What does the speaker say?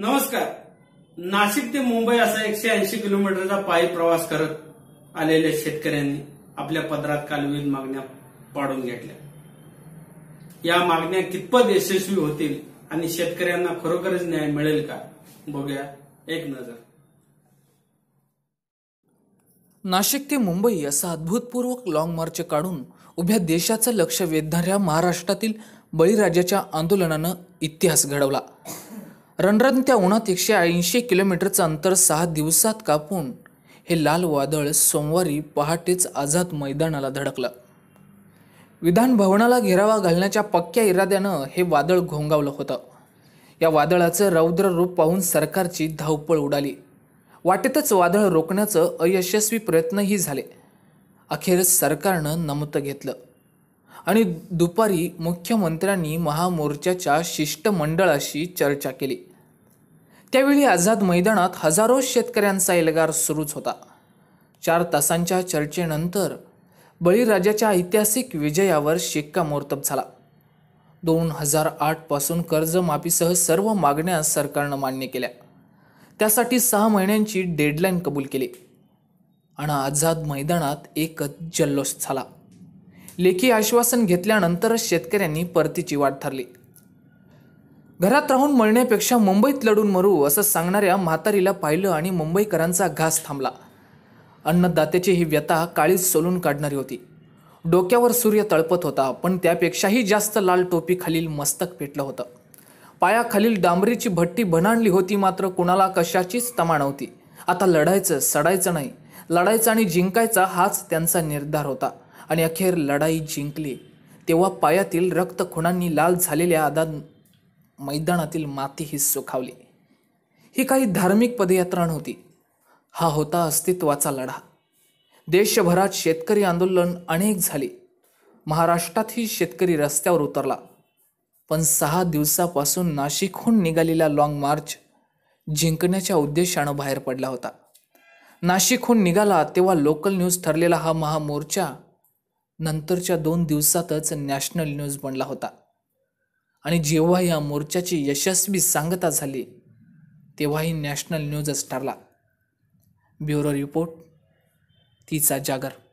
नमस्कार नाशिक ते मुंबई असा एकशे ऐंशी किलोमीटरचा पायी प्रवास करत आलेल्या शेतकऱ्यांनी आपल्या पदरात विविध मागण्या पाडून घेतल्या या मागण्या कितपत यशस्वी होतील आणि शेतकऱ्यांना खरोखरच न्याय मिळेल का बघूया एक नजर नाशिक ते मुंबई असा अद्भुतपूर्वक लॉंग मार्च काढून उभ्या देशाचं लक्ष वेधणाऱ्या महाराष्ट्रातील बळीराजाच्या आंदोलनानं इतिहास घडवला त्या उन्हात एकशे ऐंशी किलोमीटरचं अंतर सहा दिवसात कापून हे लाल वादळ सोमवारी पहाटेच आझाद मैदानाला धडकलं विधान भवनाला घेरावा घालण्याच्या पक्क्या इराद्यानं हे वादळ घोंगावलं होतं या वादळाचं रौद्र रूप पाहून सरकारची धावपळ उडाली वाटेतच वादळ रोखण्याचं अयशस्वी प्रयत्नही झाले अखेर सरकारनं नमतं घेतलं आणि दुपारी मुख्यमंत्र्यांनी महामोर्चाच्या शिष्टमंडळाशी चर्चा केली त्यावेळी आझाद मैदानात हजारो शेतकऱ्यांचा एल्गार सुरूच होता चार तासांच्या चर्चेनंतर बळीराजाच्या ऐतिहासिक विजयावर शिक्कामोर्तब झाला दोन हजार आठपासून कर्जमाफीसह सर्व मागण्या सरकारनं मान्य केल्या त्यासाठी सहा महिन्यांची डेडलाईन कबूल केली आणि आझाद मैदानात एकच जल्लोष झाला लेखी आश्वासन घेतल्यानंतरच शेतकऱ्यांनी परतीची वाट ठरली घरात राहून मळण्यापेक्षा मुंबईत लढून मरू असं सांगणाऱ्या म्हातारीला पाहिलं आणि मुंबईकरांचा घास थांबला अन्नदात्याची ही व्यथा काळीच सोलून काढणारी होती डोक्यावर सूर्य तळपत होता पण त्यापेक्षाही जास्त लाल खालील मस्तक पेटलं होतं पायाखालील डांबरीची भट्टी भनाणली होती मात्र कुणाला कशाचीच तमा नव्हती आता लढायचं सडायचं नाही लढायचं आणि जिंकायचा हाच त्यांचा निर्धार होता आणि अखेर लढाई जिंकली तेव्हा पायातील रक्त खुणांनी लाल झालेल्या आदान मैदानातील माती ही सुखावली ही काही धार्मिक पदयात्रा नव्हती हा होता अस्तित्वाचा लढा देशभरात शेतकरी आंदोलन अनेक झाले महाराष्ट्रातही शेतकरी रस्त्यावर उतरला पण सहा दिवसापासून नाशिकहून निघालेला लाँग मार्च जिंकण्याच्या उद्देशानं बाहेर पडला होता नाशिकहून निघाला तेव्हा लोकल न्यूज ठरलेला हा महामोर्चा नंतरच्या दोन दिवसातच नॅशनल न्यूज बनला होता आणि जेव्हा या मोर्चाची यशस्वी सांगता झाली तेव्हाही नॅशनल न्यूजच ठरला ब्युरो रिपोर्ट तिचा जागर